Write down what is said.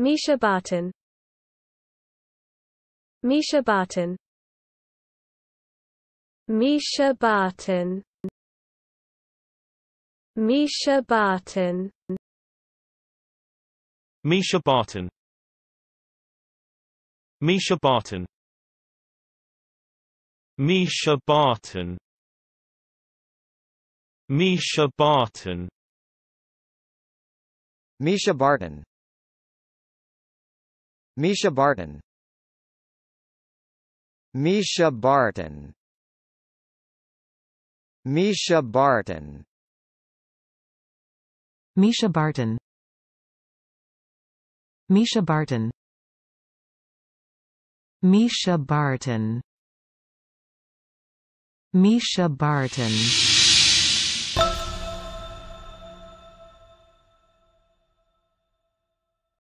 Misha Barton Misha Barton Misha Barton Misha Barton Misha Barton Misha Barton Misha Barton Misha Barton Misha Barton Misha Barton Misha Barton Misha Barton Misha Barton Misha Barton Misha Barton Misha Barton